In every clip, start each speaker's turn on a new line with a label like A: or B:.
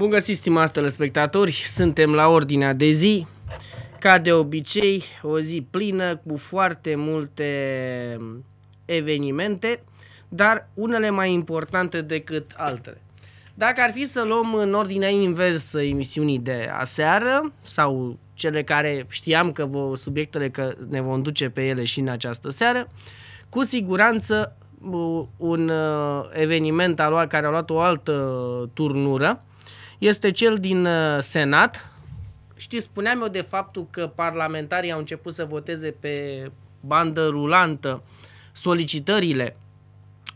A: Bun găsit, stimați telespectatori, suntem la ordinea de zi. Ca de obicei, o zi plină cu foarte multe evenimente, dar unele mai importante decât altele. Dacă ar fi să luăm în ordinea inversă emisiunii de aseară sau cele care știam că vă, subiectele că ne vom duce pe ele și în această seară, cu siguranță uh, un uh, eveniment a luat, care a luat o altă turnură este cel din uh, Senat. Știți, spuneam eu de faptul că parlamentarii au început să voteze pe bandă rulantă solicitările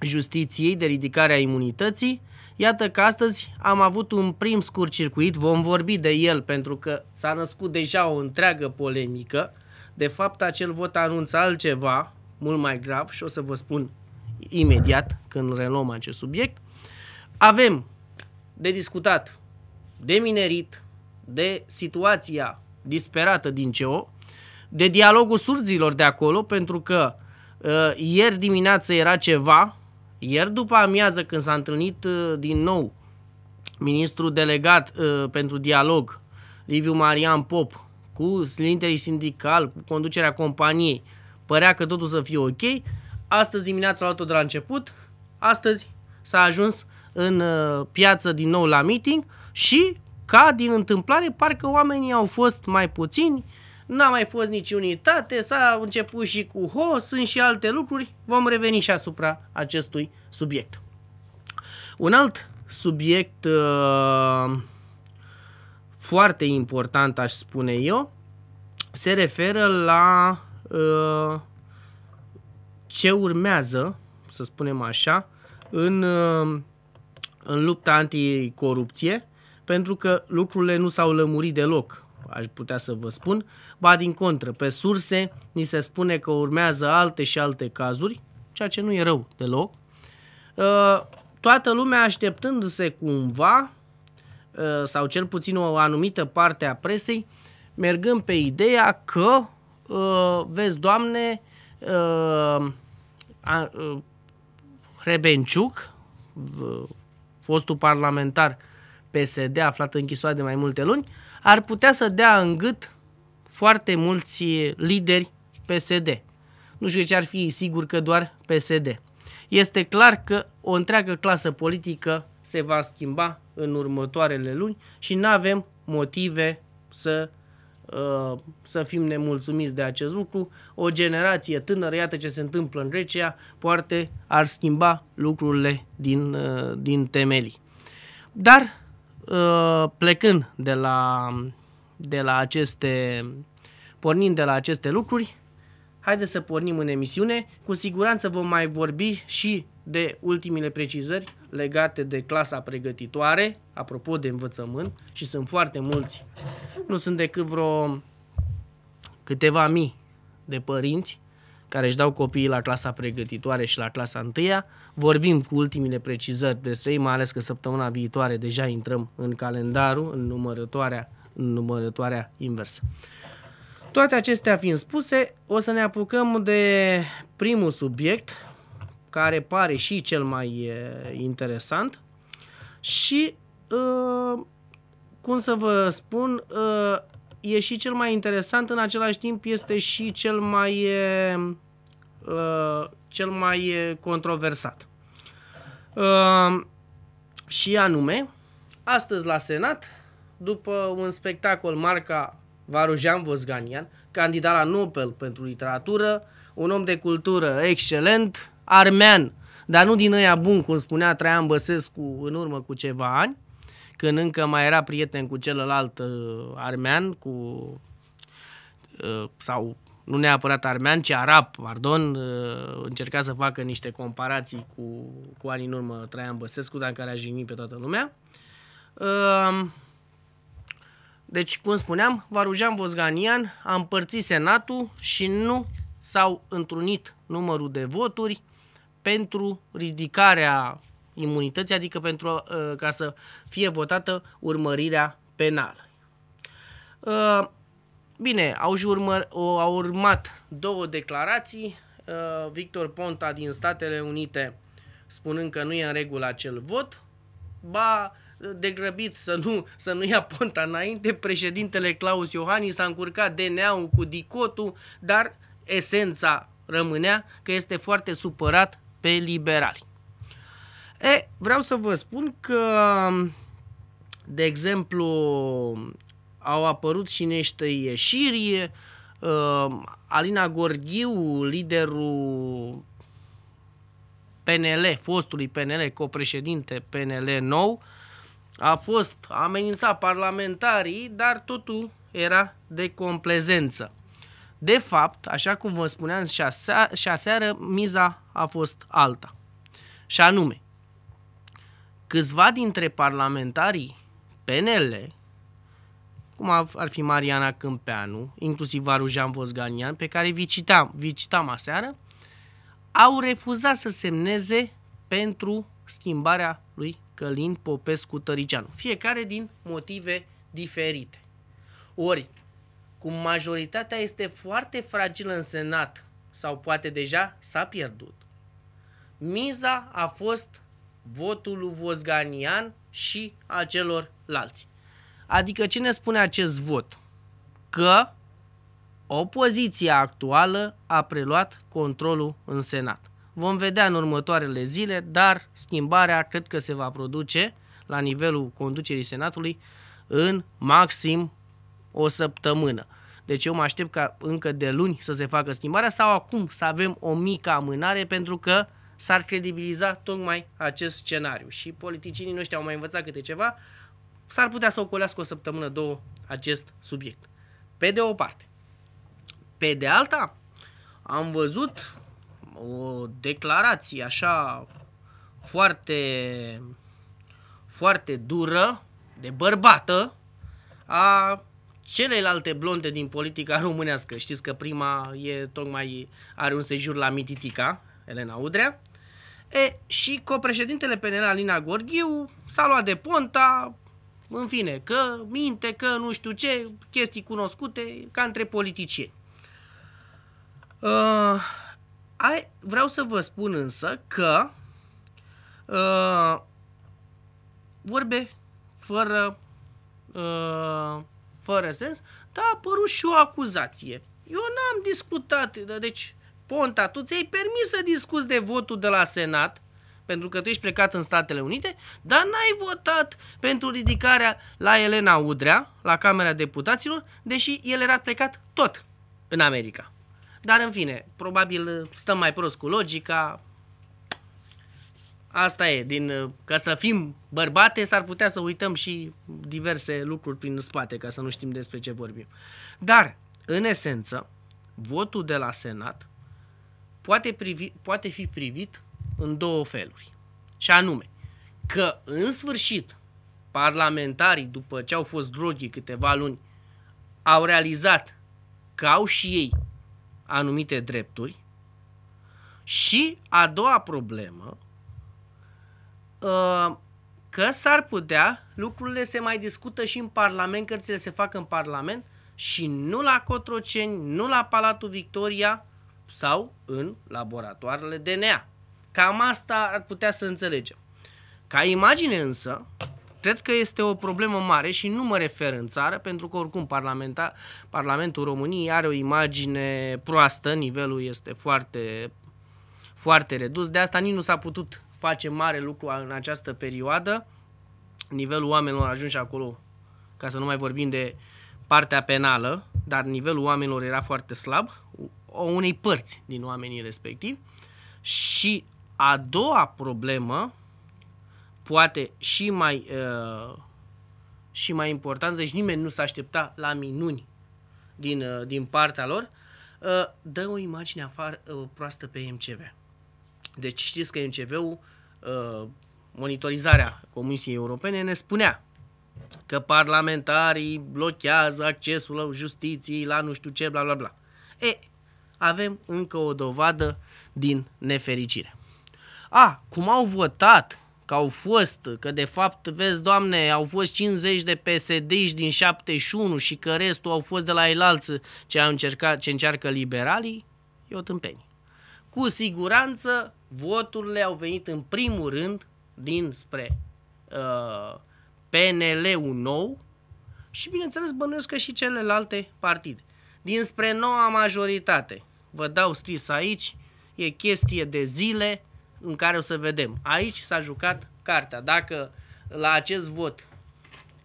A: justiției de ridicare a imunității. Iată că astăzi am avut un prim scurt circuit, vom vorbi de el pentru că s-a născut deja o întreagă polemică. De fapt, acel vot anunță altceva mult mai grav și o să vă spun imediat când reluăm acest subiect. Avem de discutat de minerit, de situația disperată din ceo, de dialogul surzilor de acolo, pentru că uh, ieri dimineață era ceva, ieri după amiază când s-a întâlnit uh, din nou ministrul delegat uh, pentru dialog, Liviu Marian Pop, cu slinterii sindical, cu conducerea companiei, părea că totul să fie ok. Astăzi dimineața a luat-o de la început, astăzi s-a ajuns în uh, piață din nou la meeting, uh, și ca din întâmplare, parcă oamenii au fost mai puțini, n-a mai fost nici unitate, s-a început și cu ho, sunt și alte lucruri, vom reveni și asupra acestui subiect. Un alt subiect uh, foarte important, aș spune eu, se referă la uh, ce urmează, să spunem așa, în, uh, în lupta anticorupție pentru că lucrurile nu s-au lămurit deloc, aș putea să vă spun. Ba din contră, pe surse ni se spune că urmează alte și alte cazuri, ceea ce nu e rău deloc. Uh, toată lumea așteptându-se cumva, uh, sau cel puțin o anumită parte a presei, mergând pe ideea că, uh, vezi, Doamne, Rebenciuc, fostul parlamentar PSD aflat în închisoare de mai multe luni, ar putea să dea în gât foarte mulți lideri PSD. Nu știu ce ar fi sigur că doar PSD. Este clar că o întreagă clasă politică se va schimba în următoarele luni și nu avem motive să, uh, să fim nemulțumiți de acest lucru. O generație tânără, iată ce se întâmplă în Grecia, poate ar schimba lucrurile din, uh, din temelii. Dar Uh, plecând de la, de la aceste, pornind de la aceste lucruri, haideți să pornim în emisiune. Cu siguranță vom mai vorbi și de ultimile precizări legate de clasa pregătitoare, apropo de învățământ, și sunt foarte mulți. Nu sunt decât vreo câteva mii de părinți care își dau copiii la clasa pregătitoare și la clasa întâia, vorbim cu ultimile precizări despre ei, mai ales că săptămâna viitoare deja intrăm în calendarul, în numărătoarea, în numărătoarea inversă. Toate acestea fiind spuse, o să ne apucăm de primul subiect, care pare și cel mai interesant și, ă, cum să vă spun, ă, e și cel mai interesant, în același timp este și cel mai ă, cel mai controversat. Ehm, și anume, astăzi la Senat, după un spectacol marca Varujan Vosganian, candidat la Nobel pentru literatură, un om de cultură excelent, armean, dar nu din ăia bun, cum spunea Traian Băsescu în urmă cu ceva ani, când încă mai era prieten cu celălalt uh, armean, cu uh, sau nu neapărat armean, ci arab, pardon, uh, încerca să facă niște comparații cu, cu anii în urmă Traian Băsescu, dar în care a jignit pe toată lumea. Uh, deci, cum spuneam, Varujan Vosganian a împărțit Senatul și nu s-au întrunit numărul de voturi pentru ridicarea imunității, adică pentru uh, ca să fie votată urmărirea penală. Bine, au, urmă, au urmat două declarații. Uh, Victor Ponta din Statele Unite spunând că nu e în regulă acel vot, ba de grăbit să nu, să nu ia Ponta înainte, președintele Claus Iohannis a încurcat DNA-ul cu dicotul, dar esența rămânea că este foarte supărat pe liberali. E, vreau să vă spun că, de exemplu, au apărut și niște ieșiri. Uh, Alina Gorghiu, liderul PNL, fostului PNL, copreședinte PNL nou, a fost amenințat parlamentarii, dar totul era de complezență. De fapt, așa cum vă spuneam și, aseară, miza a fost alta. Și anume, câțiva dintre parlamentarii PNL cum ar fi Mariana Câmpeanu, inclusiv Arujan Vosganian, pe care vi citam aseară, au refuzat să semneze pentru schimbarea lui Călin Popescu Tăricianu. Fiecare din motive diferite. Ori, cum majoritatea este foarte fragilă în Senat sau poate deja s-a pierdut, miza a fost votul lui Vosganian și a celorlalți. Adică ce ne spune acest vot? Că opoziția actuală a preluat controlul în Senat. Vom vedea în următoarele zile, dar schimbarea cred că se va produce la nivelul conducerii Senatului în maxim o săptămână. Deci eu mă aștept ca încă de luni să se facă schimbarea sau acum să avem o mică amânare pentru că s-ar credibiliza tocmai acest scenariu. Și politicienii noștri au mai învățat câte ceva, s-ar putea să ocolească o săptămână, două, acest subiect. Pe de o parte. Pe de alta, am văzut o declarație așa foarte, foarte dură, de bărbată, a celelalte blonde din politica românească. Știți că prima e tocmai are un sejur la Mititica, Elena Udrea. E, și copreședintele PNL Alina Gorghiu s-a luat de ponta, în fine, că minte, că nu știu ce, chestii cunoscute, ca între politicieni. Uh, ai, vreau să vă spun însă că uh, vorbe fără, uh, fără sens, dar a apărut și o acuzație. Eu n-am discutat, deci Ponta, tu ți-ai permis să discuți de votul de la Senat, pentru că tu ești plecat în Statele Unite, dar n-ai votat pentru ridicarea la Elena Udrea, la Camera Deputaților, deși el era plecat tot în America. Dar în fine, probabil stăm mai prost cu logica. Asta e, din, ca să fim bărbate, s-ar putea să uităm și diverse lucruri prin spate, ca să nu știm despre ce vorbim. Dar, în esență, votul de la Senat poate, privi, poate fi privit în două feluri. Și anume, că în sfârșit parlamentarii, după ce au fost droghi câteva luni, au realizat că au și ei anumite drepturi. Și a doua problemă, uh, că s-ar putea, lucrurile se mai discută și în Parlament, cărțile se fac în Parlament și nu la Cotroceni, nu la Palatul Victoria sau în laboratoarele DNA. Cam asta ar putea să înțelegem. Ca imagine însă, cred că este o problemă mare și nu mă refer în țară, pentru că oricum parlamenta, Parlamentul României are o imagine proastă, nivelul este foarte, foarte redus, de asta nici nu s-a putut face mare lucru în această perioadă. Nivelul oamenilor ajunge acolo, ca să nu mai vorbim de partea penală, dar nivelul oamenilor era foarte slab, o unei părți din oamenii respectivi și a doua problemă, poate și mai, uh, și mai importantă, deci nimeni nu s-a aștepta la minuni din, uh, din partea lor, uh, dă o imagine afară uh, proastă pe MCV. Deci știți că MCV-ul, uh, monitorizarea Comisiei Europene, ne spunea că parlamentarii blochează accesul la justiției, la nu știu ce, bla bla bla. E, avem încă o dovadă din nefericire a, cum au votat, că au fost, că de fapt, vezi, doamne, au fost 50 de psd din 71 și că restul au fost de la elalță ce, au încercat, ce încearcă liberalii, e o tâmpenie. Cu siguranță, voturile au venit în primul rând spre uh, PNL-ul nou și, bineînțeles, bănuiesc că și celelalte partide. Dinspre noua majoritate, vă dau scris aici, e chestie de zile, în care o să vedem. Aici s-a jucat cartea. Dacă la acest vot,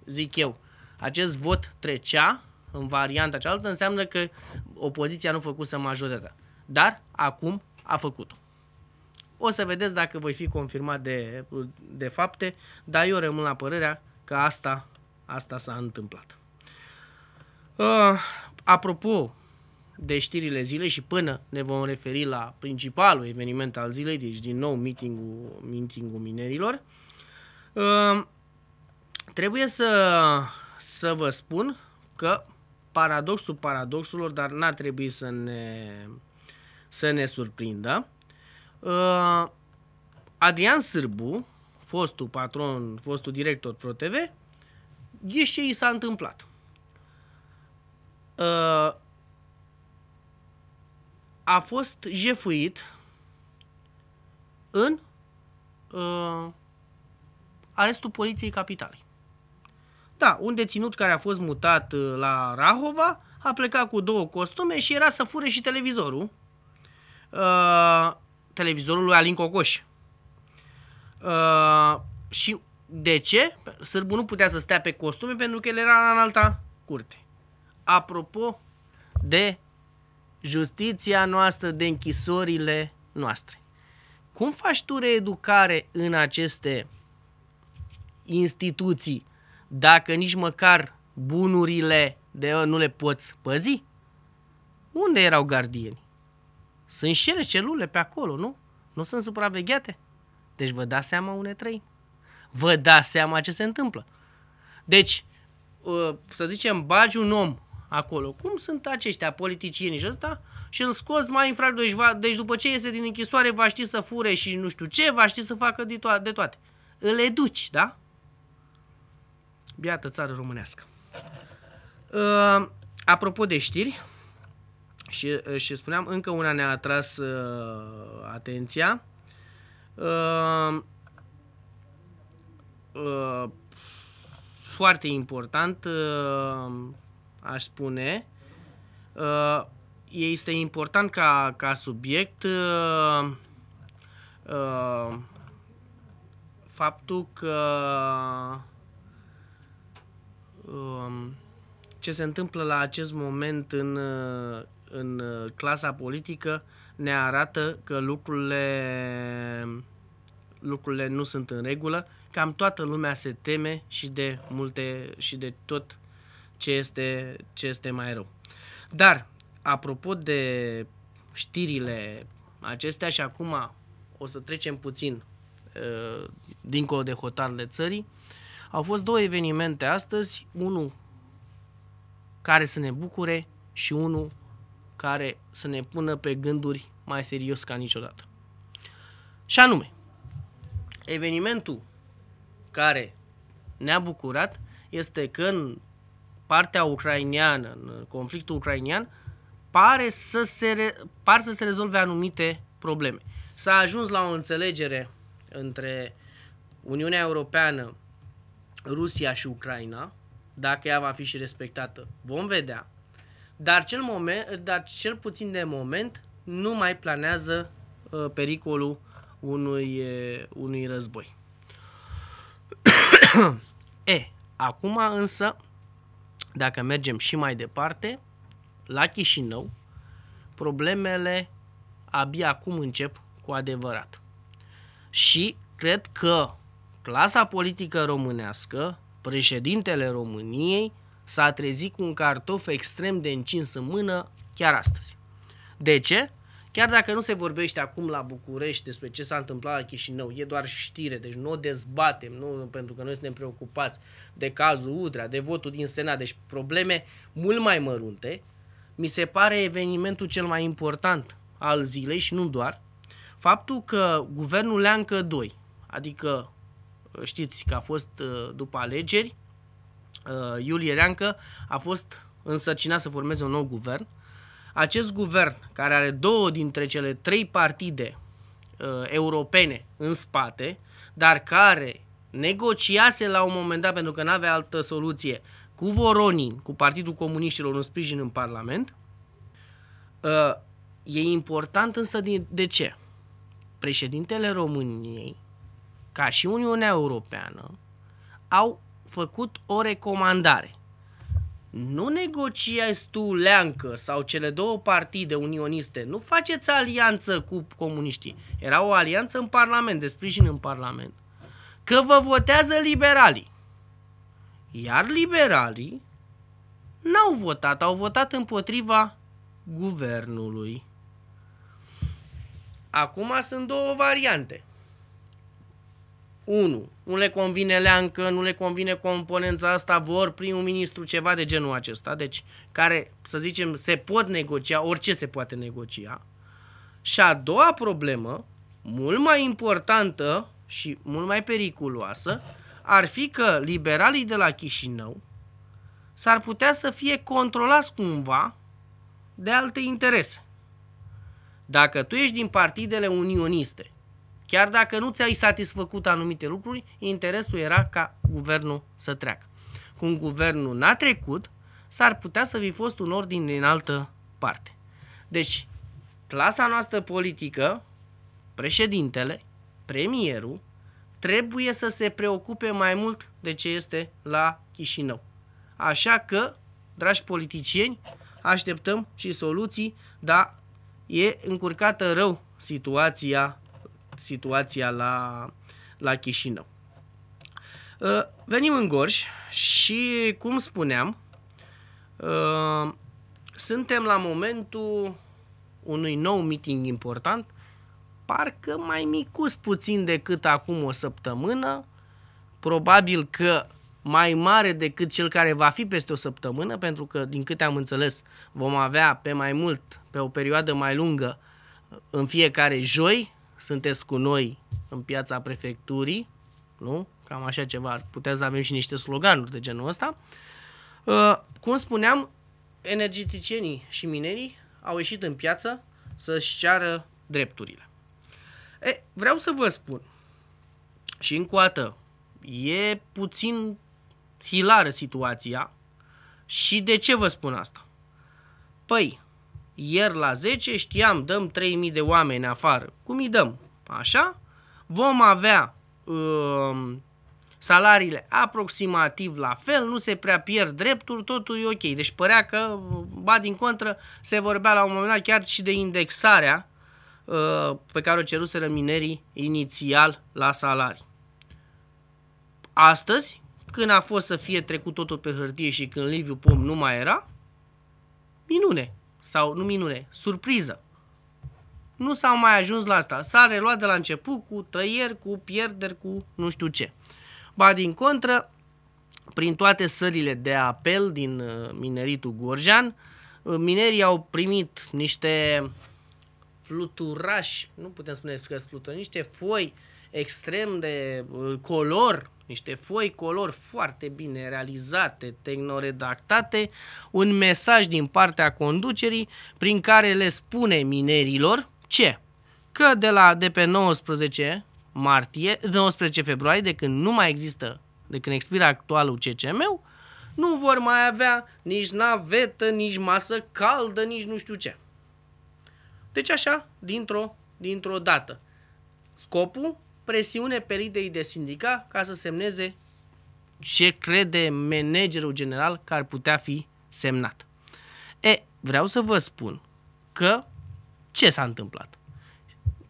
A: zic eu, acest vot trecea în varianta cealaltă, înseamnă că opoziția nu făcuse majoritatea. Dar acum a făcut-o. O să vedeți dacă voi fi confirmat de, de fapte, dar eu rămân la părerea că asta, asta s-a întâmplat. Uh, apropo, de știrile zilei și până ne vom referi la principalul eveniment al zilei, deci din nou meetingul, meetingul minerilor, ehm, trebuie să, să vă spun că paradoxul paradoxurilor, dar n-ar trebui să ne, să ne surprindă, ehm, Adrian Sârbu, fostul patron, fostul director ProTV, e ce i s-a întâmplat. Ehm, a fost jefuit în uh, arestul poliției capitalei. Da, un deținut care a fost mutat uh, la Rahova a plecat cu două costume și era să fure și televizorul. Uh, televizorul lui Alin Cocoș. Uh, și de ce? Sârbul nu putea să stea pe costume pentru că el era în alta curte. Apropo de justiția noastră de închisorile noastre. Cum faci tu reeducare în aceste instituții dacă nici măcar bunurile de nu le poți păzi? Unde erau gardieni? Sunt și ele celule pe acolo, nu? Nu sunt supravegheate? Deci vă dați seama unde trăim. Vă dați seama ce se întâmplă. Deci, uh, să zicem, bagi un om acolo. Cum sunt aceștia, politicieni și ăsta? Și îl scos mai infractor. Deci, va, deci după ce iese din închisoare va ști să fure și nu știu ce, va ști să facă de, to- de toate. Îl educi, da? Biată țară românească. Uh, apropo de știri, și, uh, și spuneam, încă una ne-a atras uh, atenția. Uh, uh, foarte important. Uh, aș spune. Uh, este important ca, ca subiect uh, uh, faptul că um, ce se întâmplă la acest moment în, în clasa politică ne arată că lucrurile, lucrurile nu sunt în regulă. Cam toată lumea se teme și de multe și de tot ce este, ce este mai rău. Dar, apropo de știrile acestea și acum o să trecem puțin ă, dincolo de hotarele țării, au fost două evenimente astăzi, unul care să ne bucure și unul care să ne pună pe gânduri mai serios ca niciodată. Și anume, evenimentul care ne-a bucurat este că în partea ucraineană, în conflictul ucrainian, pare să se, re, par să se rezolve anumite probleme. S-a ajuns la o înțelegere între Uniunea Europeană, Rusia și Ucraina, dacă ea va fi și respectată, vom vedea. Dar cel, moment, dar cel puțin de moment nu mai planează uh, pericolul unui, uh, unui război. e, acum însă dacă mergem și mai departe, la Chișinău, problemele abia acum încep cu adevărat. Și cred că clasa politică românească, președintele României, s-a trezit cu un cartof extrem de încins în mână chiar astăzi. De ce? Chiar dacă nu se vorbește acum la București despre ce s-a întâmplat la Chișinău, e doar știre, deci nu o dezbatem, nu, pentru că noi suntem preocupați de cazul Udrea, de votul din Senat, deci probleme mult mai mărunte, mi se pare evenimentul cel mai important al zilei și nu doar, faptul că guvernul Leancă 2, adică știți că a fost uh, după alegeri, uh, Iulie Leancă a fost însărcinat să formeze un nou guvern, acest guvern, care are două dintre cele trei partide uh, europene în spate, dar care negociase la un moment dat, pentru că nu avea altă soluție, cu Voronin, cu Partidul Comuniștilor în sprijin în Parlament, uh, e important însă din, de ce? Președintele României, ca și Uniunea Europeană, au făcut o recomandare nu negociați tu Leancă sau cele două partide unioniste, nu faceți alianță cu comuniștii. Era o alianță în Parlament, de sprijin în Parlament. Că vă votează liberalii. Iar liberalii n-au votat, au votat împotriva guvernului. Acum sunt două variante. 1. Nu le convine leancă, nu le convine componența asta, vor primul ministru ceva de genul acesta, deci care, să zicem, se pot negocia, orice se poate negocia. Și a doua problemă, mult mai importantă și mult mai periculoasă, ar fi că liberalii de la Chișinău s-ar putea să fie controlați cumva de alte interese. Dacă tu ești din partidele unioniste, Chiar dacă nu ți-ai satisfăcut anumite lucruri, interesul era ca guvernul să treacă. Cum guvernul n-a trecut, s-ar putea să fi fost un ordin din altă parte. Deci, clasa noastră politică, președintele, premierul, trebuie să se preocupe mai mult de ce este la Chișinău. Așa că, dragi politicieni, așteptăm și soluții, dar e încurcată rău situația situația la, la Chișinău. Uh, venim în Gorj și, cum spuneam, uh, suntem la momentul unui nou meeting important, parcă mai micus puțin decât acum o săptămână, probabil că mai mare decât cel care va fi peste o săptămână, pentru că, din câte am înțeles, vom avea pe mai mult, pe o perioadă mai lungă, în fiecare joi, sunteți cu noi în piața prefecturii, nu? Cam așa ceva, Putem să avem și niște sloganuri de genul ăsta. Uh, cum spuneam, energeticienii și minerii au ieșit în piață să-și ceară drepturile. E, vreau să vă spun și încă o dată, e puțin hilară situația și de ce vă spun asta? Păi, ieri la 10 știam, dăm 3.000 de oameni afară. Cum îi dăm? Așa? Vom avea um, salariile aproximativ la fel, nu se prea pierd drepturi, totul e ok. Deci părea că, ba din contră, se vorbea la un moment dat chiar și de indexarea uh, pe care o ceruseră minerii inițial la salarii. Astăzi, când a fost să fie trecut totul pe hârtie și când Liviu Pom nu mai era, minune, sau nu minune, surpriză. Nu s-au mai ajuns la asta. S-a reluat de la început cu tăieri, cu pierderi, cu nu știu ce. Ba din contră, prin toate sările de apel din uh, mineritul Gorjan, uh, minerii au primit niște fluturași, nu putem spune că sunt niște foi uh, extrem de uh, color, niște foi color foarte bine realizate, tehnoredactate, un mesaj din partea conducerii prin care le spune minerilor ce? Că de, la, de pe 19 martie, 19 februarie, de când nu mai există, de când expiră actualul CCM, nu vor mai avea nici navetă, nici masă caldă, nici nu știu ce. Deci așa, dintr-o, dintr-o dată. Scopul presiune pe liderii de sindicat, ca să semneze ce crede managerul general că ar putea fi semnat. E, vreau să vă spun că ce s-a întâmplat?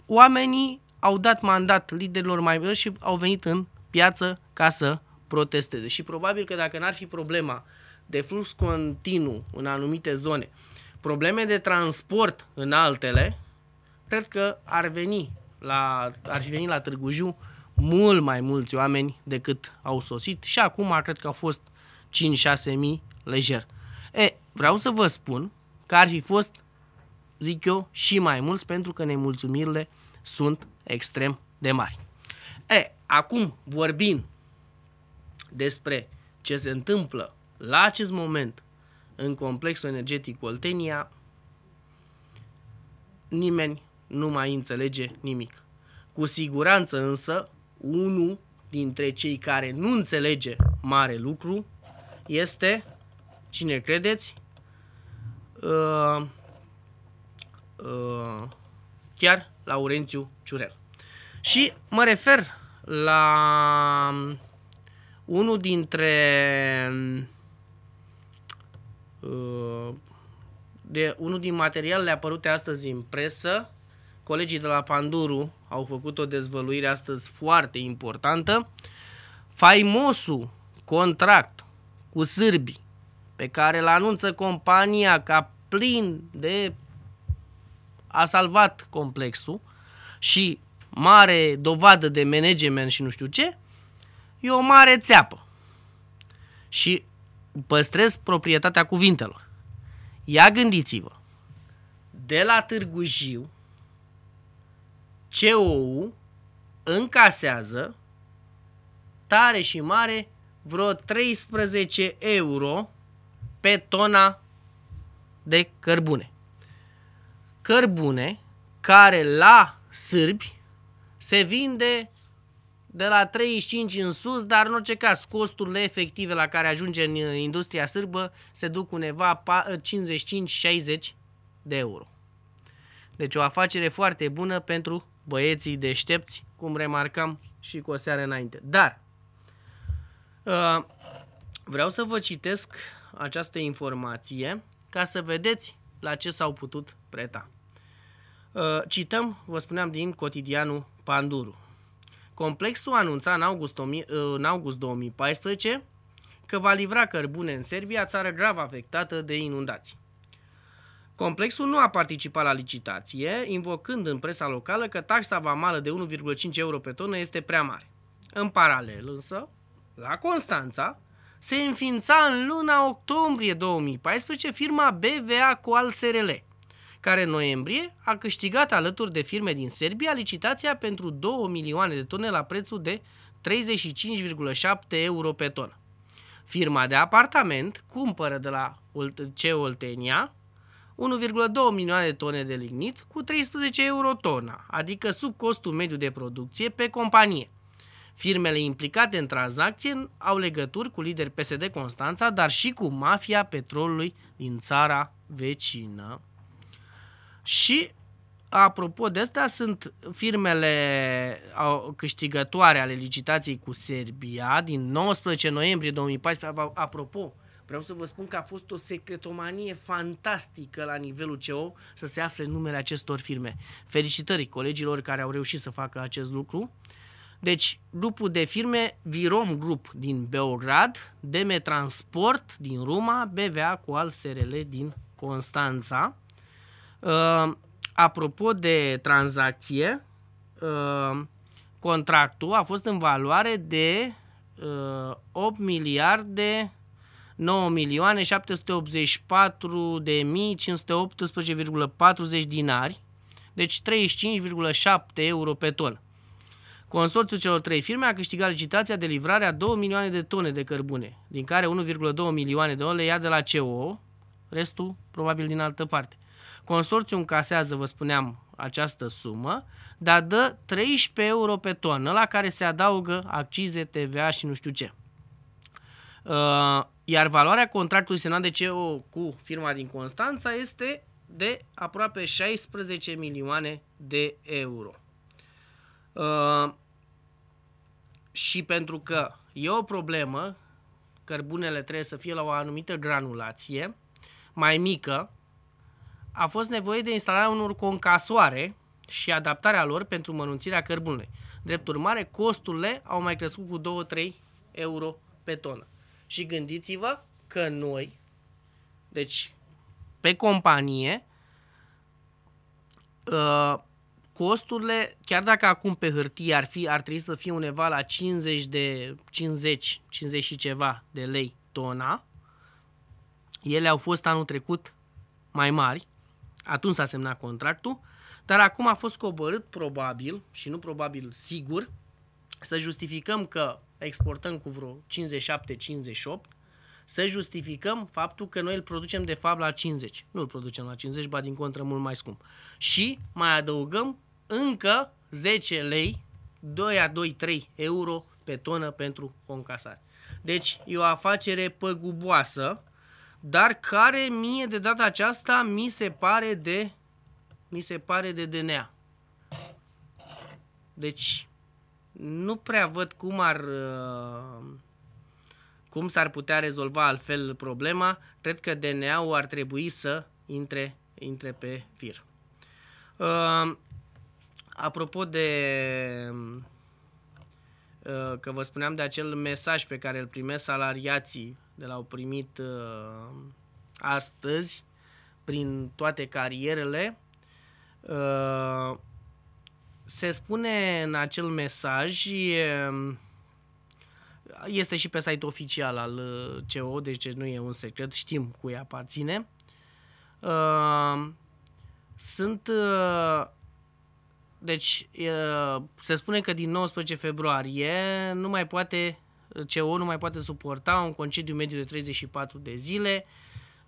A: Oamenii au dat mandat liderilor mai mult și au venit în piață ca să protesteze. Și probabil că dacă n-ar fi problema de flux continuu în anumite zone, probleme de transport în altele, cred că ar veni la, ar fi venit la Târgu Jiu mult mai mulți oameni decât au sosit și acum cred că au fost 5-6 mii lejer. E, vreau să vă spun că ar fi fost, zic eu, și mai mulți pentru că nemulțumirile sunt extrem de mari. E, acum vorbim despre ce se întâmplă la acest moment în complexul energetic Oltenia, nimeni nu mai înțelege nimic. Cu siguranță însă, unul dintre cei care nu înțelege mare lucru este, cine credeți, uh, uh, chiar Laurențiu Ciurel. Și mă refer la unul dintre uh, de unul din materialele apărute astăzi în presă Colegii de la Panduru au făcut o dezvăluire astăzi foarte importantă. Faimosul contract cu sârbi pe care îl anunță compania ca plin de a salvat complexul și mare dovadă de management și nu știu ce, e o mare țeapă. Și păstrez proprietatea cuvintelor. Ia gândiți-vă, de la Târgu Jiu, CEO-ul încasează tare și mare vreo 13 euro pe tona de cărbune. Cărbune care la sârbi se vinde de la 35 în sus, dar în orice caz costurile efective la care ajunge în industria sârbă se duc undeva 55-60 de euro. Deci o afacere foarte bună pentru băieții deștepți, cum remarcam și cu o seară înainte. Dar uh, vreau să vă citesc această informație ca să vedeți la ce s-au putut preta. Uh, cităm, vă spuneam, din cotidianul Panduru. Complexul anunța în august, uh, în august 2014 că va livra cărbune în Serbia, țară grav afectată de inundații. Complexul nu a participat la licitație, invocând în presa locală că taxa vamală de 1,5 euro pe tonă este prea mare. În paralel însă, la Constanța, se înființa în luna octombrie 2014 firma BVA Coal SRL, care în noiembrie a câștigat alături de firme din Serbia licitația pentru 2 milioane de tone la prețul de 35,7 euro pe tonă. Firma de apartament cumpără de la C. Oltenia 1,2 milioane de tone de lignit cu 13 euro tona, adică sub costul mediu de producție pe companie. Firmele implicate în tranzacție au legături cu lideri PSD Constanța, dar și cu mafia petrolului din țara vecină. Și, apropo de astea, sunt firmele câștigătoare ale licitației cu Serbia din 19 noiembrie 2014. Apropo, Vreau să vă spun că a fost o secretomanie fantastică la nivelul CEO să se afle numele acestor firme. Felicitări colegilor care au reușit să facă acest lucru. Deci, grupul de firme Virom Group din Beograd, DM Transport din Ruma, BVA cu al SRL din Constanța. Uh, apropo de tranzacție, uh, contractul a fost în valoare de uh, 8 miliarde 9 milioane dinari, deci 35,7 euro pe ton. Consorțiul celor trei firme a câștigat licitația de livrare a 2 milioane de tone de cărbune, din care 1,2 milioane de tone ia de la CO, restul probabil din altă parte. Consorțiul încasează, vă spuneam, această sumă, dar dă 13 euro pe tonă, la care se adaugă accize, TVA și nu știu ce. Uh, iar valoarea contractului semnat de CEO cu firma din Constanța este de aproape 16 milioane de euro. Uh, și pentru că e o problemă, cărbunele trebuie să fie la o anumită granulație mai mică, a fost nevoie de instalarea unor concasoare și adaptarea lor pentru mănunțirea cărbunului. Drept urmare, costurile au mai crescut cu 2-3 euro pe tonă. Și gândiți-vă că noi, deci pe companie, uh, costurile, chiar dacă acum pe hârtie ar, fi, ar trebui să fie undeva la 50 de 50, 50 și ceva de lei tona, ele au fost anul trecut mai mari, atunci s-a semnat contractul, dar acum a fost coborât probabil, și nu probabil sigur, să justificăm că exportăm cu vreo 57-58, să justificăm faptul că noi îl producem de fapt la 50. Nu îl producem la 50, ba din contră mult mai scump. Și mai adăugăm încă 10 lei, 2 a 2, 3 euro pe tonă pentru concasare. Deci e o afacere păguboasă, dar care mie de data aceasta mi se pare de mi se pare de DNA. Deci nu prea văd cum ar uh, cum s-ar putea rezolva altfel problema. Cred că DNA-ul ar trebui să intre, intre pe fir. Uh, apropo de uh, că vă spuneam de acel mesaj pe care îl primesc salariații de la au primit uh, astăzi prin toate carierele, uh, se spune în acel mesaj, este și pe site oficial al uh, CO, deci nu e un secret, știm cui aparține. Uh, sunt, uh, deci se spune că din 19 februarie nu mai poate CO nu mai poate suporta un concediu mediu de 34 de zile,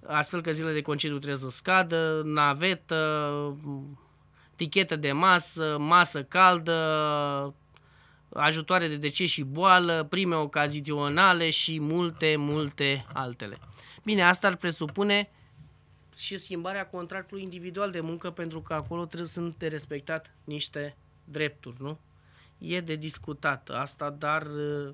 A: astfel că zilele de concediu trebuie să scadă, navetă, tichetă de masă, masă caldă, ajutoare de deces și boală, prime ocazionale și multe, multe altele. Bine, asta ar presupune și schimbarea contractului individual de muncă pentru că acolo trebuie să te respectat niște drepturi, nu? E de discutat asta, dar uh,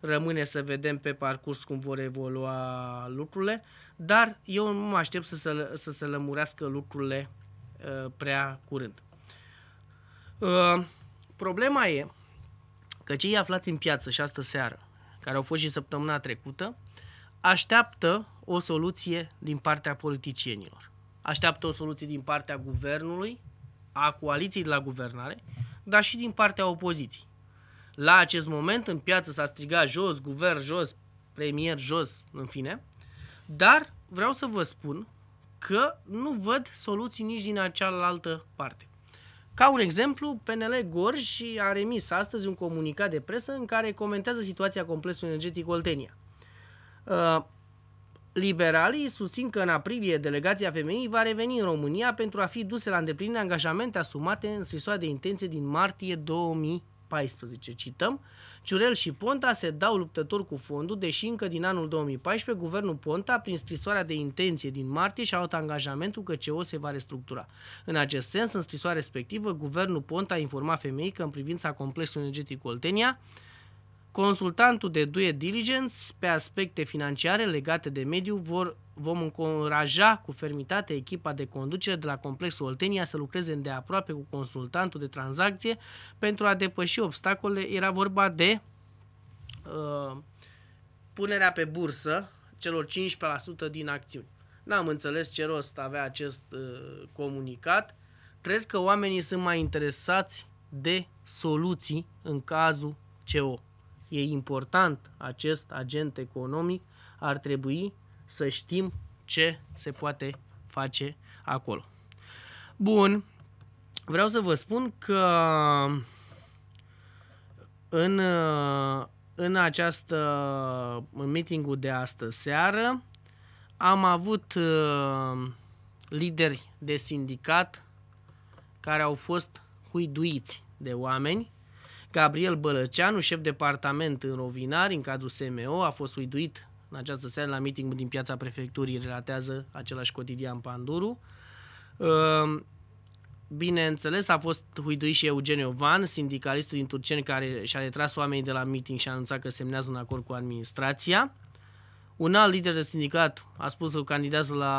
A: rămâne să vedem pe parcurs cum vor evolua lucrurile, dar eu nu mă aștept să se, să se lămurească lucrurile Uh, prea curând. Uh, problema e că cei aflați în piață și astă seară, care au fost și săptămâna trecută, așteaptă o soluție din partea politicienilor. Așteaptă o soluție din partea guvernului, a coaliției de la guvernare, dar și din partea opoziției. La acest moment în piață s-a strigat jos, guvern jos, premier jos, în fine, dar vreau să vă spun că nu văd soluții nici din cealaltă parte. Ca un exemplu, PNL Gorj a remis astăzi un comunicat de presă în care comentează situația complexului energetic Oltenia. Uh, liberalii susțin că în aprilie delegația femeii va reveni în România pentru a fi duse la îndeplinire angajamente asumate în scrisoarea de intenție din martie 2014. Cităm, Ciurel și Ponta se dau luptător cu fondul, deși încă din anul 2014 guvernul Ponta, prin scrisoarea de intenție din martie, și-a luat angajamentul că CEO se va restructura. În acest sens, în scrisoarea respectivă, guvernul Ponta a informat femei că în privința complexului energetic Oltenia, Consultantul de due diligence pe aspecte financiare legate de mediu vor, vom încuraja cu fermitate echipa de conducere de la Complexul Oltenia să lucreze îndeaproape cu consultantul de tranzacție pentru a depăși obstacole. Era vorba de uh, punerea pe bursă celor 15% din acțiuni. N-am înțeles ce rost avea acest uh, comunicat. Cred că oamenii sunt mai interesați de soluții în cazul CO e important acest agent economic, ar trebui să știm ce se poate face acolo. Bun, vreau să vă spun că în, în această în meetingul de astă seară am avut uh, lideri de sindicat care au fost huiduiți de oameni Gabriel Bălăceanu, șef departament în Rovinari, în cadrul SMO, a fost uiduit în această seară la meeting din piața prefecturii, relatează același cotidian Panduru. Ehm, bineînțeles, a fost huiduit și Eugenio Van, sindicalistul din Turceni care și-a retras oamenii de la meeting și a anunțat că semnează un acord cu administrația. Un alt lider de sindicat a spus că candidează la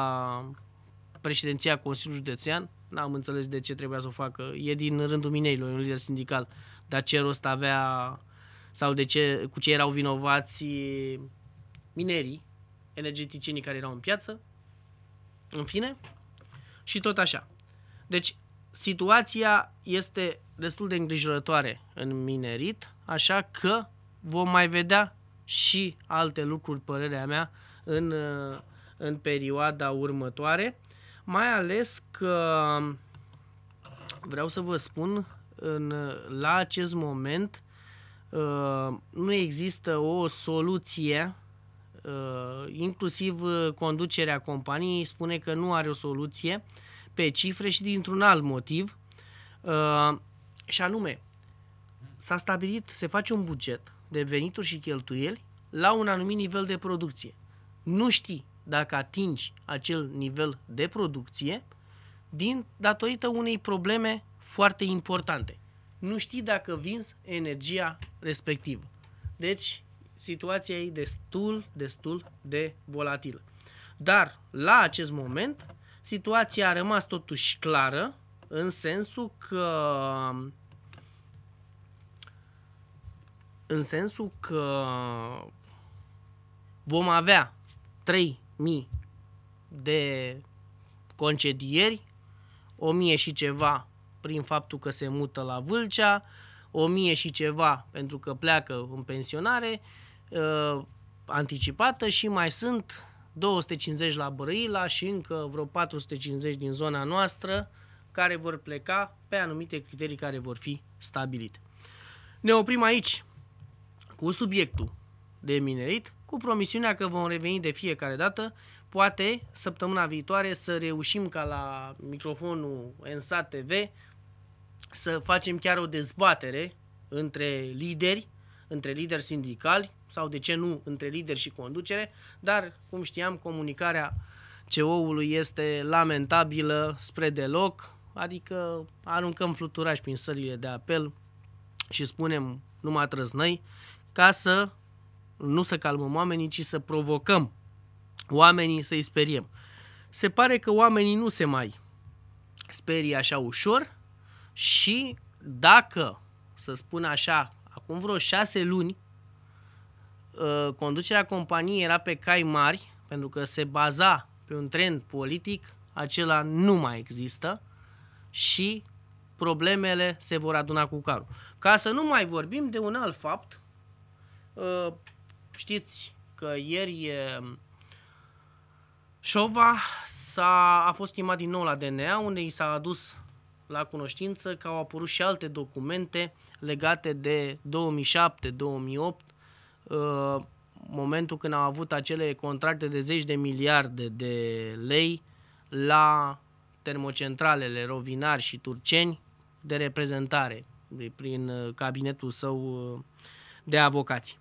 A: președinția Consiliului Județean. N-am înțeles de ce trebuia să o facă. E din rândul mineilor, un lider sindical. Uh, dar ce rost avea sau de ce, cu ce erau vinovați minerii, energeticienii care erau în piață, în fine, și tot așa. Deci, situația este destul de îngrijorătoare în minerit, așa că vom mai vedea și alte lucruri, părerea mea, în, în perioada următoare. Mai ales că vreau să vă spun în, la acest moment uh, nu există o soluție, uh, inclusiv uh, conducerea companiei spune că nu are o soluție pe cifre și dintr-un alt motiv, și anume, s-a stabilit, se face un buget de venituri și cheltuieli la un anumit nivel de producție. Nu știi dacă atingi acel nivel de producție din datorită unei probleme foarte importante. Nu știi dacă vinzi energia respectivă. Deci, situația e destul, destul de volatilă. Dar, la acest moment, situația a rămas totuși clară, în sensul că în sensul că vom avea 3000 de concedieri, 1000 și ceva prin faptul că se mută la Vâlcea, o mie și ceva pentru că pleacă în pensionare uh, anticipată și mai sunt 250 la Brăila și încă vreo 450 din zona noastră care vor pleca pe anumite criterii care vor fi stabilite. Ne oprim aici cu subiectul de minerit, cu promisiunea că vom reveni de fiecare dată, poate săptămâna viitoare să reușim ca la microfonul ENSA TV să facem chiar o dezbatere între lideri, între lideri sindicali sau de ce nu între lideri și conducere, dar cum știam comunicarea ceo ului este lamentabilă spre deloc, adică aruncăm fluturași prin sările de apel și spunem numai trăznăi ca să nu să calmăm oamenii, ci să provocăm oamenii să-i speriem. Se pare că oamenii nu se mai sperie așa ușor, și dacă, să spun așa, acum vreo șase luni, uh, conducerea companiei era pe cai mari, pentru că se baza pe un trend politic, acela nu mai există și problemele se vor aduna cu carul. Ca să nu mai vorbim de un alt fapt, uh, știți că ieri um, Șova s-a, a fost chemat din nou la DNA, unde i s-a adus la cunoștință că au apărut și alte documente legate de 2007-2008, uh, momentul când au avut acele contracte de zeci de miliarde de lei la termocentralele rovinari și turceni de reprezentare prin uh, cabinetul său uh, de avocați.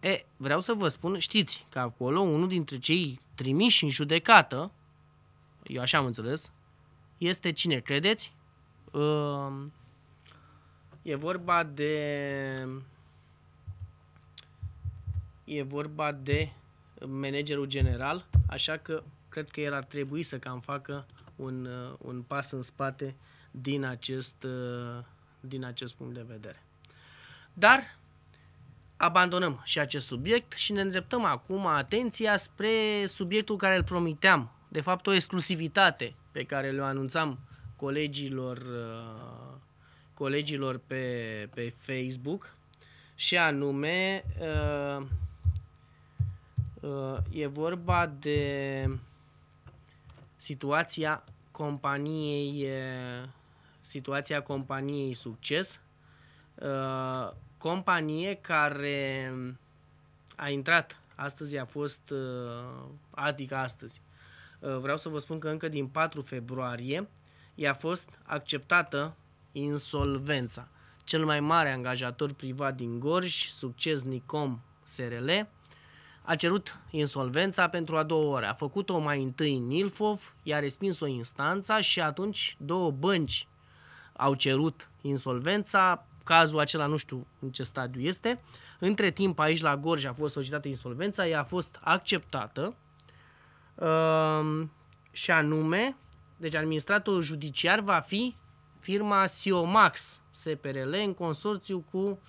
A: E, vreau să vă spun, știți că acolo unul dintre cei trimiși în judecată, eu așa am înțeles, este cine credeți? e vorba de... E vorba de managerul general, așa că cred că el ar trebui să cam facă un, un pas în spate din acest, din acest punct de vedere. Dar abandonăm și acest subiect și ne îndreptăm acum atenția spre subiectul care îl promiteam, de fapt o exclusivitate pe care le anunțam colegilor, uh, colegilor pe, pe Facebook și anume uh, uh, e vorba de situația companiei situația companiei Succes, companie care a intrat, astăzi a fost, adică astăzi, vreau să vă spun că încă din 4 februarie i-a fost acceptată insolvența. Cel mai mare angajator privat din Gorj, succes Nicom SRL, a cerut insolvența pentru a doua oră. A făcut-o mai întâi în Ilfov, i-a respins-o instanța și atunci două bănci au cerut insolvența. Cazul acela nu știu în ce stadiu este. Între timp aici la Gorj a fost solicitată insolvența, ea a fost acceptată uh, și anume deci administratorul judiciar va fi firma Siomax SPRL în consorțiu cu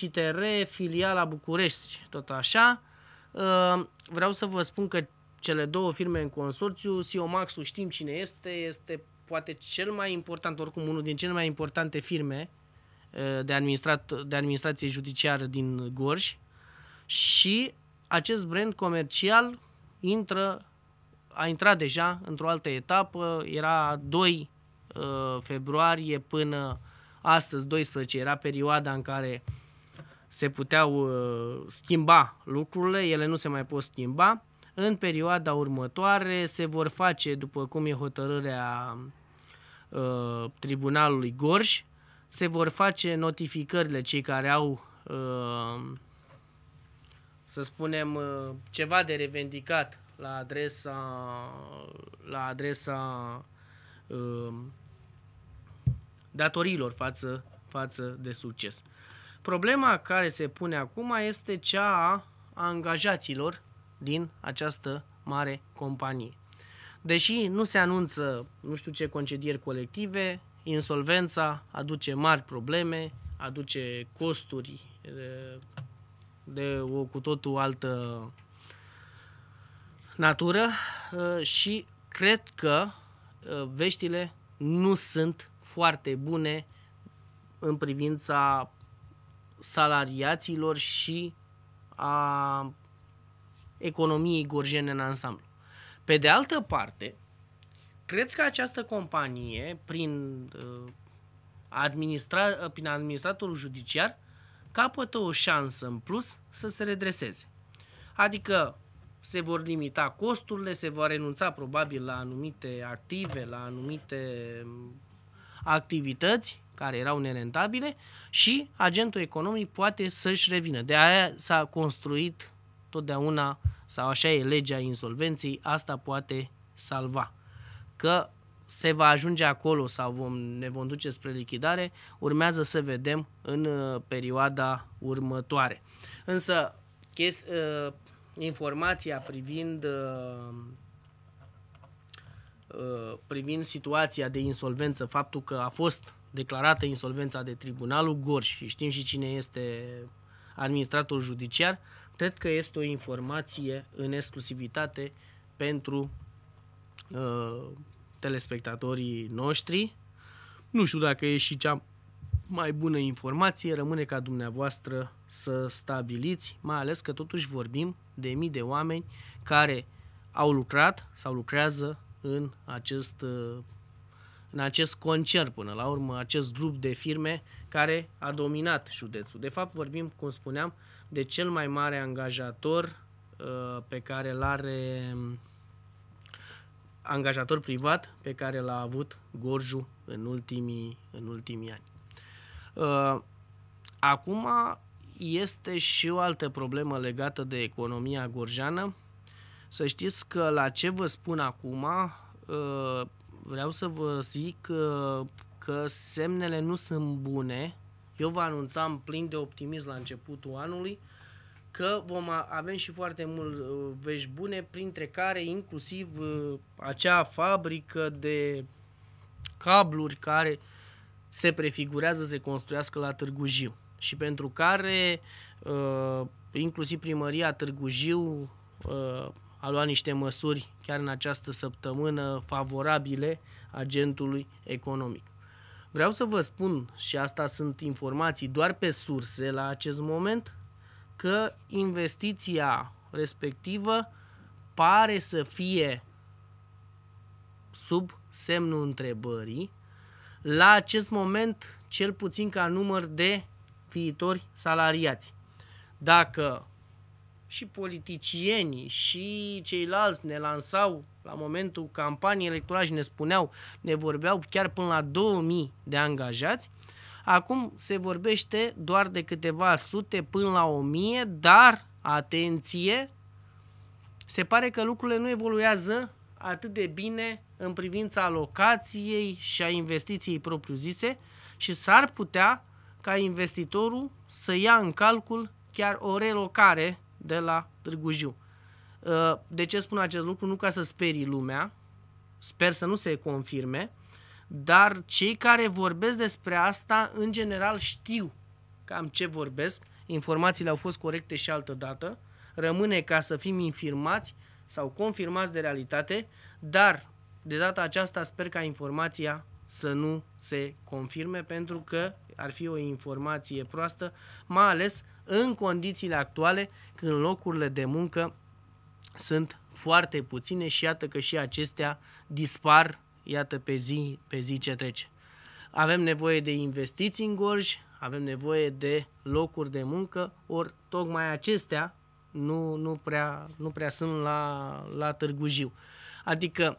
A: CTR filiala București, deci, tot așa. Uh, vreau să vă spun că cele două firme în consorțiu, Siomax-ul știm cine este, este poate cel mai important, oricum unul din cele mai importante firme uh, de, administrat, de administrație judiciară din Gorj și acest brand comercial intră a intrat deja într-o altă etapă, era 2 uh, februarie până astăzi, 12, era perioada în care se puteau uh, schimba lucrurile, ele nu se mai pot schimba. În perioada următoare se vor face, după cum e hotărârea uh, Tribunalului Gorj, se vor face notificările cei care au, să spunem, ceva de revendicat la adresa, la adresa uh, um, datorilor față, față de succes. Problema care se pune acum este cea a angajaților din această mare companie. Deși nu se anunță nu știu ce concedieri colective, insolvența aduce mari probleme, aduce costuri uh, de o cu totul altă natură uh, și cred că uh, veștile nu sunt foarte bune în privința salariaților și a economiei gorjene în ansamblu. Pe de altă parte, cred că această companie, prin, uh, administra- prin administratorul judiciar, capătă o șansă în plus să se redreseze. Adică se vor limita costurile, se va renunța probabil la anumite active, la anumite mm, activități care erau nerentabile și agentul economic poate să-și revină. De aia s-a construit totdeauna, sau așa e legea insolvenței, asta poate salva. Că se va ajunge acolo sau vom, ne vom duce spre lichidare, urmează să vedem în uh, perioada următoare. Însă, chesti, uh, informația privind uh, uh, privind situația de insolvență, faptul că a fost declarată insolvența de tribunalul Gorj și știm și cine este administratorul judiciar, cred că este o informație în exclusivitate pentru uh, telespectatorii noștri. Nu știu dacă e și cea mai bună informație, rămâne ca dumneavoastră să stabiliți, mai ales că totuși vorbim de mii de oameni care au lucrat sau lucrează în acest, uh, în acest concert până la urmă, acest grup de firme care a dominat județul. De fapt, vorbim, cum spuneam, de cel mai mare angajator uh, pe care l are angajator privat pe care l-a avut Gorju în ultimii, în ultimii ani. Uh, acum, este și o altă problemă legată de economia gorjană. Să știți că la ce vă spun acum, uh, vreau să vă zic că, uh, că semnele nu sunt bune. Eu vă anunțam plin de optimism la începutul anului că vom avem și foarte mult uh, vești bune, printre care inclusiv acea fabrică de cabluri care se prefigurează să se construiască la Târgu Jiu și pentru care uh, inclusiv primăria Târgu Jiu uh, a luat niște măsuri chiar în această săptămână favorabile agentului economic. Vreau să vă spun, și asta sunt informații doar pe surse la acest moment, că investiția respectivă pare să fie sub semnul întrebării la acest moment cel puțin ca număr de viitori salariați. Dacă și politicienii și ceilalți ne lansau la momentul campaniei electorale și ne spuneau, ne vorbeau chiar până la 2000 de angajați, acum se vorbește doar de câteva sute până la 1000, dar, atenție, se pare că lucrurile nu evoluează atât de bine în privința alocației și a investiției propriu-zise și s-ar putea ca investitorul să ia în calcul chiar o relocare de la Târgu Jiu. Uh, de ce spun acest lucru? Nu ca să sperii lumea, sper să nu se confirme, dar cei care vorbesc despre asta, în general, știu cam ce vorbesc, informațiile au fost corecte și altă dată, rămâne ca să fim infirmați sau confirmați de realitate, dar de data aceasta sper ca informația să nu se confirme pentru că ar fi o informație proastă, mai ales în condițiile actuale când locurile de muncă sunt foarte puține și iată că și acestea dispar, iată, pe zi, pe zi ce trece. Avem nevoie de investiții în gorj, avem nevoie de locuri de muncă, ori tocmai acestea nu, nu, prea, nu prea sunt la, la Târgu Jiu. Adică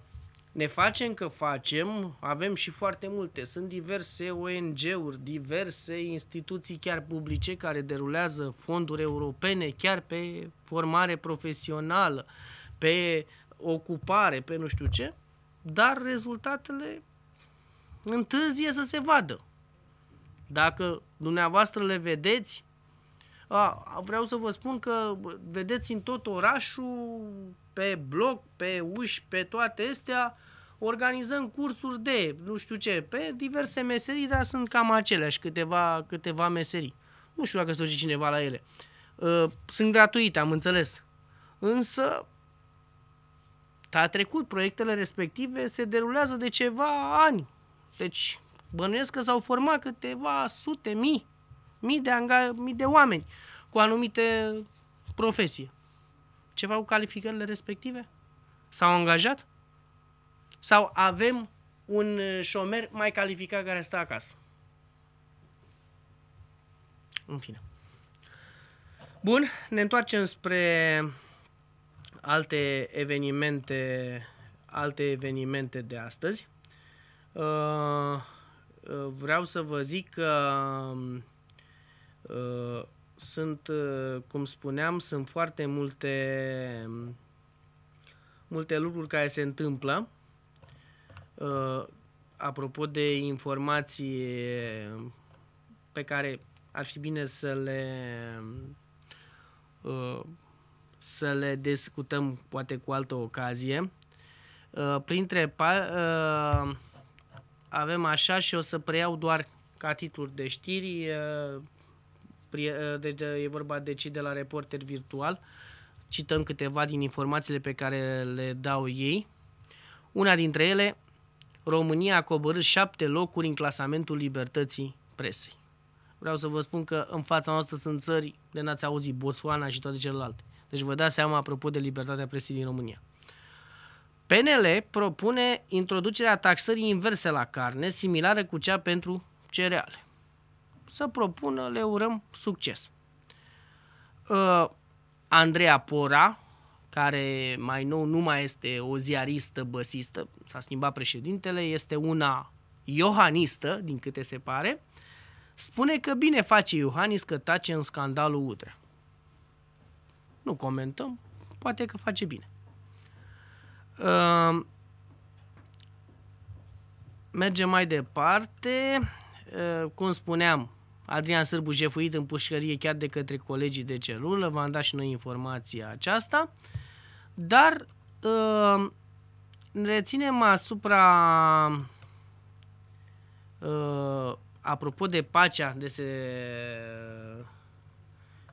A: ne facem că facem, avem și foarte multe. Sunt diverse ONG-uri, diverse instituții chiar publice care derulează fonduri europene chiar pe formare profesională, pe ocupare, pe nu știu ce, dar rezultatele întârzie să se vadă. Dacă dumneavoastră le vedeți, a, vreau să vă spun că vedeți în tot orașul, pe bloc, pe uși, pe toate astea, organizăm cursuri de, nu știu ce, pe diverse meserii, dar sunt cam aceleași, câteva, câteva meserii. Nu știu dacă se duce cineva la ele. Ă, sunt gratuite, am înțeles. Însă, a trecut, proiectele respective se derulează de ceva ani. Deci, bănuiesc că s-au format câteva sute, mii, mii de, anga- mii de oameni cu anumite profesie. Ceva cu calificările respective? S-au angajat? sau avem un uh, șomer mai calificat care stă acasă. În fine. Bun, ne întoarcem spre alte evenimente, alte evenimente de astăzi. Uh, uh, vreau să vă zic că sunt, cum spuneam, sunt foarte multe multe lucruri care se întâmplă Uh, apropo de informații pe care ar fi bine să le uh, să le discutăm poate cu altă ocazie. Uh, printre uh, avem așa și o să preiau doar ca titluri de știri, uh, uh, de, de, e vorba de cei de la Reporter Virtual. Cităm câteva din informațiile pe care le dau ei. Una dintre ele, România a coborât șapte locuri în clasamentul libertății presei. Vreau să vă spun că în fața noastră sunt țări de n-ați auzit, Botswana și toate celelalte. Deci vă dați seama apropo de libertatea presei din România. PNL propune introducerea taxării inverse la carne, similară cu cea pentru cereale. Să propună, le urăm succes. Uh, Andreea Pora, care mai nou nu mai este o ziaristă băsistă, s-a schimbat președintele, este una iohanistă, din câte se pare, spune că bine face Iohannis că tace în scandalul Udrea. Nu comentăm, poate că face bine. Uh, mergem mai departe. Uh, cum spuneam, Adrian Sârbu jefuit în pușcărie chiar de către colegii de celulă, v-am dat și noi informația aceasta. Uh, dar uh, reținem asupra, uh, apropo de pacea de se,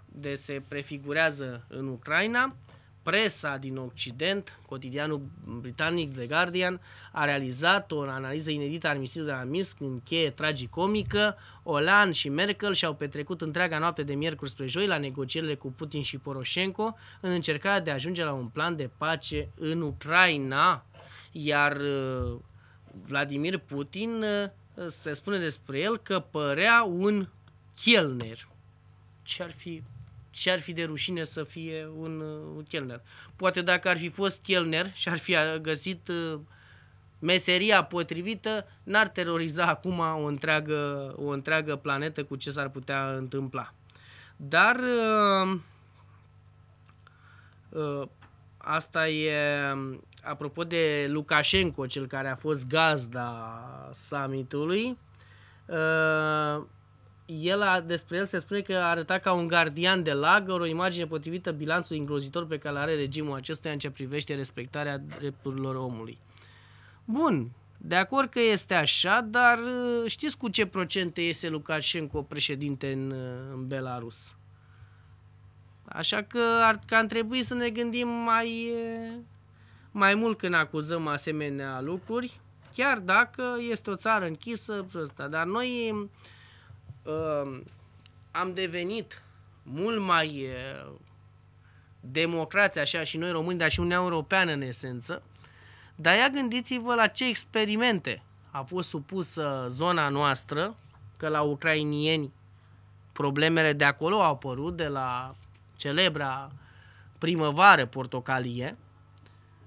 A: de se prefigurează în Ucraina, uh, presa din Occident, cotidianul britanic The Guardian, a realizat o analiză inedită a armistițiului de la Minsk în cheie tragicomică. Olan și Merkel și-au petrecut întreaga noapte de miercuri spre joi la negocierile cu Putin și Poroșenko în încercarea de a ajunge la un plan de pace în Ucraina, iar uh, Vladimir Putin uh, se spune despre el că părea un Kielner. Ce ar fi ce ar fi de rușine să fie un, uh, un chelner. Poate dacă ar fi fost chelner și ar fi uh, găsit uh, meseria potrivită, n-ar teroriza acum o întreagă, o întreagă planetă cu ce s-ar putea întâmpla. Dar asta e, apropo de Lukashenko, cel care a fost gazda summitului, el a, despre el se spune că arăta ca un gardian de lagăr, o imagine potrivită bilanțului îngrozitor pe care are regimul acestuia în ce privește respectarea drepturilor omului. Bun, de acord că este așa, dar uh, știți cu ce procente iese Lukashenko președinte în, uh, în Belarus? Așa că ar, că ar trebui să ne gândim mai, uh, mai mult când acuzăm asemenea lucruri, chiar dacă este o țară închisă, prostă, dar noi Um, am devenit mult mai uh, democrați așa și noi români, dar și Uniunea Europeană în esență, dar ia gândiți-vă la ce experimente a fost supusă zona noastră, că la ucrainieni problemele de acolo au apărut de la celebra primăvară portocalie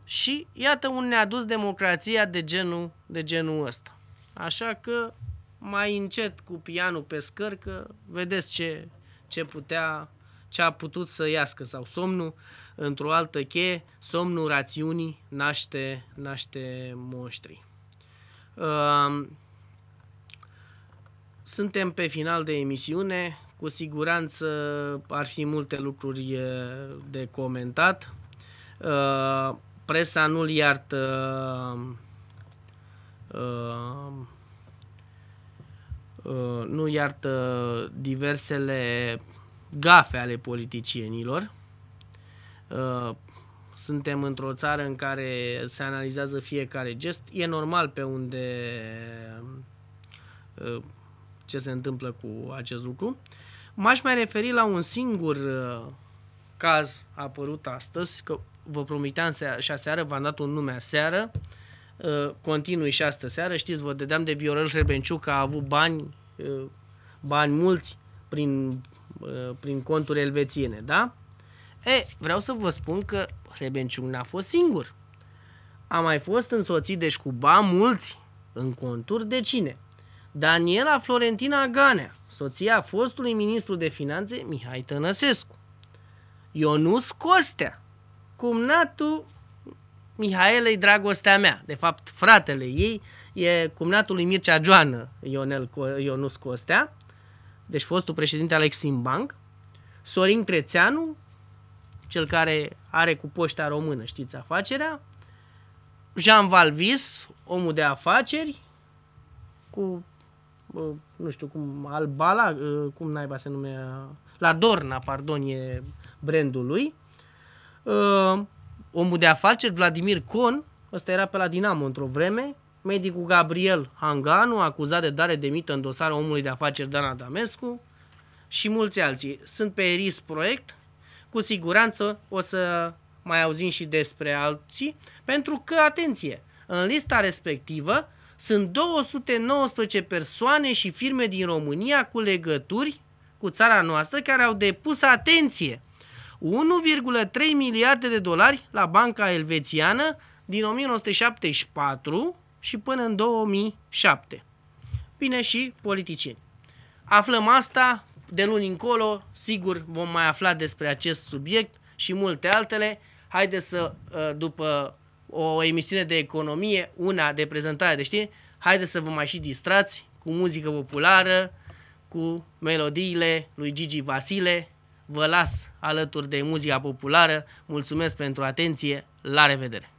A: și iată unde ne-a dus democrația de genul, de genul ăsta. Așa că mai încet cu pianul pe scări, că vedeți ce, ce putea, ce a putut să iască sau somnul într-o altă cheie, somnul rațiunii naște, naște moștri. Um, suntem pe final de emisiune, cu siguranță ar fi multe lucruri de comentat. Uh, presa nu-l iartă um, um, Uh, nu iartă diversele gafe ale politicienilor. Uh, suntem într-o țară în care se analizează fiecare gest. E normal pe unde uh, ce se întâmplă cu acest lucru. M-aș mai referi la un singur caz apărut astăzi, că vă promiteam și aseară, v-am dat un nume aseară, uh, Uh, continui și astă seară. Știți, vă dădeam de Viorel Hrebenciu că a avut bani, uh, bani mulți prin, uh, prin conturi elvețiene, da? E, vreau să vă spun că Hrebenciu n-a fost singur. A mai fost însoțit deci cu bani mulți în conturi de cine? Daniela Florentina Ganea, soția fostului ministru de finanțe Mihai Tănăsescu. Ionus Costea, cumnatul Mihaela e dragostea mea. De fapt, fratele ei e cumnatul lui Mircea Joană, Ionel, Ionus Costea, deci fostul președinte al Exim Bank, Sorin Crețeanu, cel care are cu poșta română, știți, afacerea, Jean Valvis, omul de afaceri, cu, nu știu cum, Albala, ă, cum naiba se numea, La Dorna, pardon, e brandul lui, ă, omul de afaceri, Vladimir Con, ăsta era pe la Dinamo într-o vreme, medicul Gabriel Hanganu, acuzat de dare de mită în dosarul omului de afaceri Dan Adamescu și mulți alții. Sunt pe RIS Proiect, cu siguranță o să mai auzim și despre alții, pentru că, atenție, în lista respectivă sunt 219 persoane și firme din România cu legături cu țara noastră care au depus atenție 1,3 miliarde de dolari la Banca Elvețiană din 1974 și până în 2007. Bine și politicieni. Aflăm asta de luni încolo, sigur vom mai afla despre acest subiect și multe altele. Haideți să, ă, după o emisiune de economie, una de prezentare de știri, haideți să vă mai și distrați cu muzică populară, cu melodiile lui Gigi Vasile, vă las alături de muzica populară. Mulțumesc pentru atenție, la revedere!